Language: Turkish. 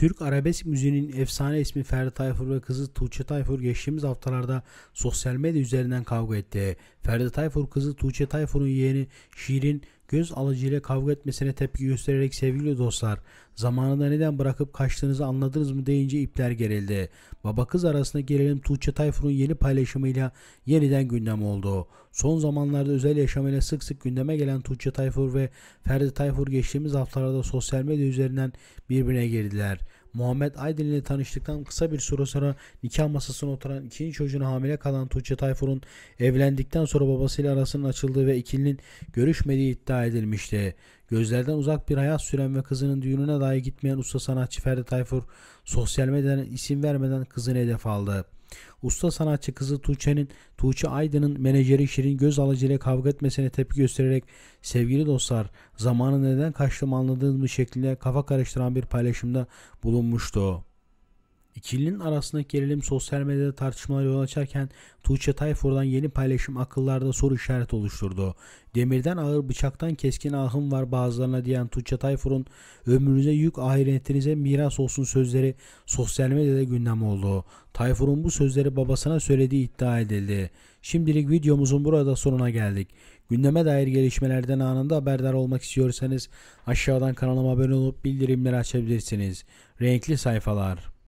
Türk arabesk müziğinin efsane ismi Ferdi Tayfur ve kızı Tuğçe Tayfur geçtiğimiz haftalarda sosyal medya üzerinden kavga etti. Ferdi Tayfur kızı Tuğçe Tayfur'un yeğeni Şirin göz alıcıyla kavga etmesine tepki göstererek sevgili dostlar zamanında neden bırakıp kaçtığınızı anladınız mı deyince ipler gerildi. Baba kız arasında gerilim Tuğçe Tayfur'un yeni paylaşımıyla yeniden gündem oldu. Son zamanlarda özel yaşamıyla sık sık gündeme gelen Tuğçe Tayfur ve Ferdi Tayfur geçtiğimiz haftalarda sosyal medya üzerinden birbirine girdiler. Muhammed Aydın ile tanıştıktan kısa bir süre sonra nikah masasına oturan ikinci çocuğuna hamile kalan Tuğçe Tayfur'un evlendikten sonra babasıyla arasının açıldığı ve ikilinin görüşmediği iddia edilmişti. Gözlerden uzak bir hayat süren ve kızının düğününe dahi gitmeyen usta sanatçı Ferdi Tayfur sosyal medyadan isim vermeden kızını hedef aldı. Usta sanatçı kızı Tuğçe'nin Tuğçe Aydın'ın menajeri Şirin göz ile kavga etmesine tepki göstererek sevgili dostlar zamanı neden kaçtığımı anladığınız mı şeklinde kafa karıştıran bir paylaşımda bulunmuştu. İkilinin arasındaki gerilim sosyal medyada tartışmalar yol açarken Tuğçe Tayfur'dan yeni paylaşım akıllarda soru işareti oluşturdu. Demirden ağır bıçaktan keskin ahım var bazılarına diyen Tuğçe Tayfur'un ömrünüze yük ahiretinize miras olsun sözleri sosyal medyada gündem oldu. Tayfur'un bu sözleri babasına söylediği iddia edildi. Şimdilik videomuzun burada sonuna geldik. Gündeme dair gelişmelerden anında haberdar olmak istiyorsanız aşağıdan kanalıma abone olup bildirimleri açabilirsiniz. Renkli sayfalar.